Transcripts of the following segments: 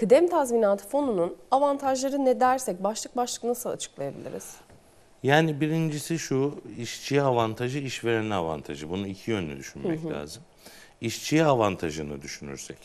Kıdem tazminatı fonunun avantajları ne dersek başlık başlık nasıl açıklayabiliriz? Yani birincisi şu işçiye avantajı işverenin avantajı. Bunu iki yönlü düşünmek hı hı. lazım. İşçiye avantajını düşünürsek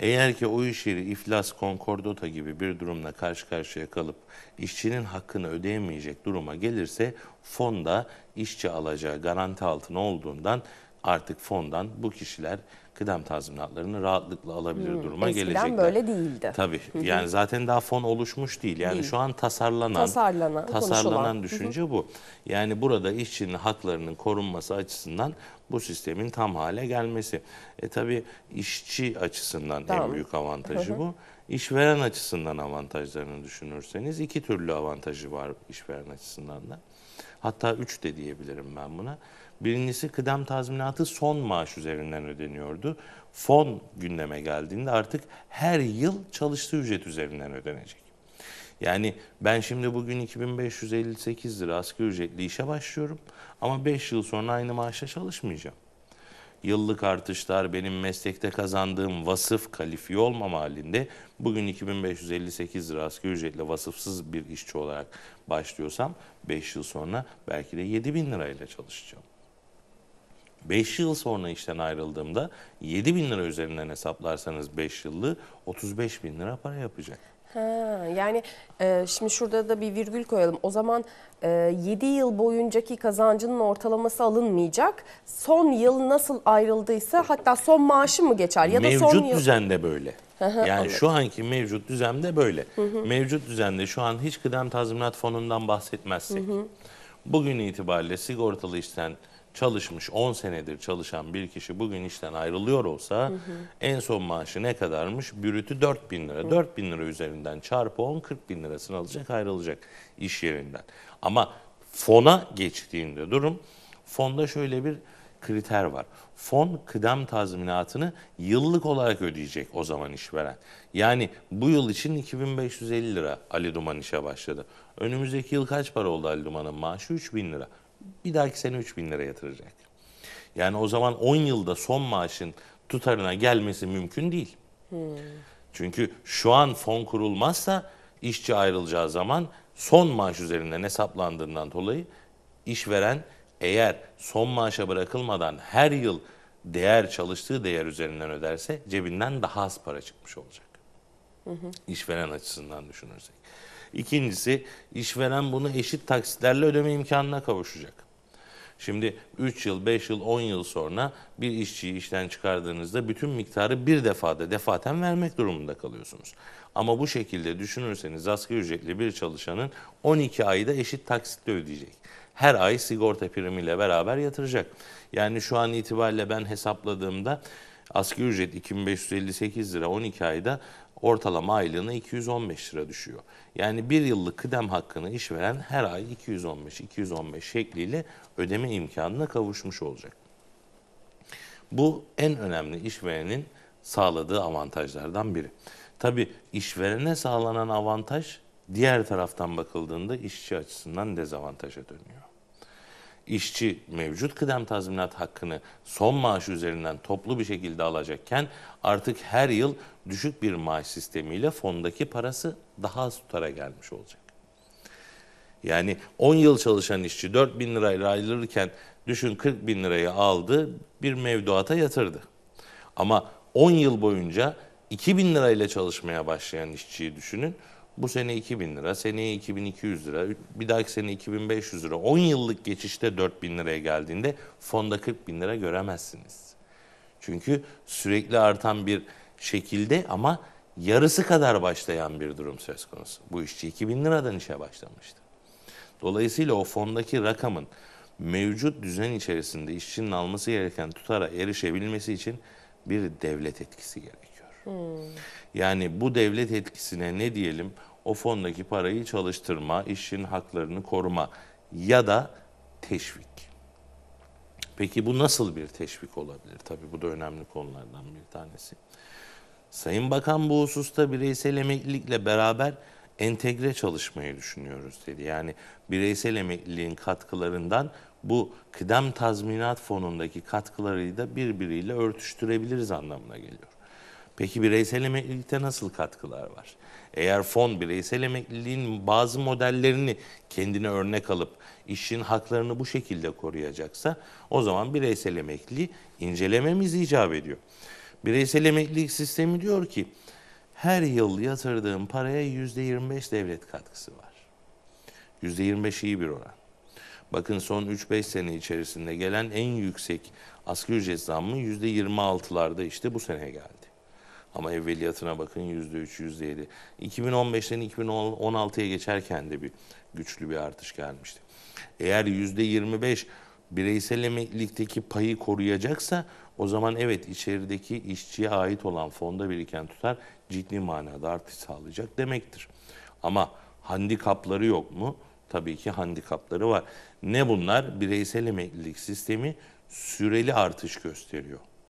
eğer ki o iş yeri iflas, konkordota gibi bir durumla karşı karşıya kalıp işçinin hakkını ödeyemeyecek duruma gelirse fonda işçi alacağı garanti altına olduğundan artık fondan bu kişiler kıdem tazminatlarını rahatlıkla alabilir hmm, duruma eskiden gelecekler. Eskiden böyle değildi. Tabii. Hı -hı. Yani zaten daha fon oluşmuş değil. Yani değil. şu an tasarlanan tasarlanan, tasarlanan düşünce Hı -hı. bu. Yani burada işçinin haklarının korunması açısından bu sistemin tam hale gelmesi. E tabii işçi açısından tamam. en büyük avantajı Hı -hı. bu. İşveren açısından avantajlarını düşünürseniz iki türlü avantajı var işveren açısından da. Hatta 3 de diyebilirim ben buna. Birincisi kıdem tazminatı son maaş üzerinden ödeniyordu. Fon gündeme geldiğinde artık her yıl çalıştığı ücret üzerinden ödenecek. Yani ben şimdi bugün 2558 lira asgari ücretli işe başlıyorum ama 5 yıl sonra aynı maaşla çalışmayacağım yıllık artışlar, benim meslekte kazandığım vasıf kalifiye olmama halinde bugün 2558 lira asgari ücretle vasıfsız bir işçi olarak başlıyorsam 5 yıl sonra belki de 7000 lirayla çalışacağım. 5 yıl sonra işten ayrıldığımda 7 bin lira üzerinden hesaplarsanız 5 yıllık 35 bin lira para yapacak. Ha, yani e, şimdi şurada da bir virgül koyalım. O zaman e, 7 yıl boyuncaki kazancının ortalaması alınmayacak. Son yıl nasıl ayrıldıysa hatta son maaşı mı geçer? Ya da Mevcut son yıl... düzende böyle. yani Anladım. şu anki mevcut düzende böyle. Mevcut düzende şu an hiç kıdem tazminat fonundan bahsetmezsek. Bugün itibariyle sigortalı işten çalışmış 10 senedir çalışan bir kişi bugün işten ayrılıyor olsa hı hı. en son maaşı ne kadarmış? Bürütü 4 bin lira. Hı. 4 bin lira üzerinden çarpı 10 40 bin lirasını alacak ayrılacak iş yerinden. Ama fona geçtiğinde durum fonda şöyle bir kriter var. Fon kıdem tazminatını yıllık olarak ödeyecek o zaman işveren. Yani bu yıl için 2550 lira Ali Duman işe başladı. Önümüzdeki yıl kaç para oldu Ali Duman'ın maaşı? 3000 lira bir dahaki sene 3 bin lira yatıracak. Yani o zaman 10 yılda son maaşın tutarına gelmesi mümkün değil. Hmm. Çünkü şu an fon kurulmazsa işçi ayrılacağı zaman son maaş üzerinden hesaplandığından dolayı işveren eğer son maaşa bırakılmadan her yıl değer çalıştığı değer üzerinden öderse cebinden daha az para çıkmış olacak. Hı hı. İşveren açısından düşünürsek. İkincisi işveren bunu eşit taksitlerle ödeme imkanına kavuşacak. Şimdi 3 yıl, 5 yıl, 10 yıl sonra bir işçiyi işten çıkardığınızda bütün miktarı bir defada defaten vermek durumunda kalıyorsunuz. Ama bu şekilde düşünürseniz asgari ücretli bir çalışanın 12 ayda eşit taksitle ödeyecek. Her ay sigorta primiyle beraber yatıracak. Yani şu an itibariyle ben hesapladığımda asgari ücret 2558 lira 12 ayda ortalama aylığına 215 lira düşüyor. Yani bir yıllık kıdem hakkını işveren her ay 215-215 şekliyle ödeme imkanına kavuşmuş olacak. Bu en önemli işverenin sağladığı avantajlardan biri. Tabi işverene sağlanan avantaj diğer taraftan bakıldığında işçi açısından dezavantaja dönüyor işçi mevcut kıdem tazminat hakkını son maaş üzerinden toplu bir şekilde alacakken artık her yıl düşük bir maaş sistemiyle fondaki parası daha az tutara gelmiş olacak. Yani 10 yıl çalışan işçi 4 bin lirayla ayrılırken düşün 40 bin lirayı aldı bir mevduata yatırdı. Ama 10 yıl boyunca 2 bin lirayla çalışmaya başlayan işçiyi düşünün bu sene 2000 lira, seneye 2200 lira, bir dahaki sene 2500 lira. 10 yıllık geçişte 4000 liraya geldiğinde fonda 40 bin lira göremezsiniz. Çünkü sürekli artan bir şekilde ama yarısı kadar başlayan bir durum söz konusu. Bu işçi 2000 liradan işe başlamıştı. Dolayısıyla o fondaki rakamın mevcut düzen içerisinde işçinin alması gereken tutara erişebilmesi için bir devlet etkisi gerekiyor. Hmm. Yani bu devlet etkisine ne diyelim? o fondaki parayı çalıştırma, işin haklarını koruma ya da teşvik. Peki bu nasıl bir teşvik olabilir? Tabii bu da önemli konulardan bir tanesi. Sayın Bakan bu hususta bireysel emeklilikle beraber entegre çalışmayı düşünüyoruz dedi. Yani bireysel emekliliğin katkılarından bu kıdem tazminat fonundaki katkıları da birbiriyle örtüştürebiliriz anlamına geliyor. Peki bireysel emeklilikte nasıl katkılar var? Eğer fon bireysel emekliliğin bazı modellerini kendine örnek alıp işin haklarını bu şekilde koruyacaksa o zaman bireysel emekliliği incelememiz icap ediyor. Bireysel emeklilik sistemi diyor ki her yıl yatırdığım paraya %25 devlet katkısı var. %25 iyi bir oran. Bakın son 3-5 sene içerisinde gelen en yüksek asgari ücret zammı %26'larda işte bu sene geldi. Ama evveliyatına bakın yüzde %3, %7. 2015'ten 2016'ya geçerken de bir güçlü bir artış gelmişti. Eğer yüzde %25 bireysel emeklilikteki payı koruyacaksa o zaman evet içerideki işçiye ait olan fonda biriken tutar ciddi manada artış sağlayacak demektir. Ama handikapları yok mu? Tabii ki handikapları var. Ne bunlar? Bireysel emeklilik sistemi süreli artış gösteriyor.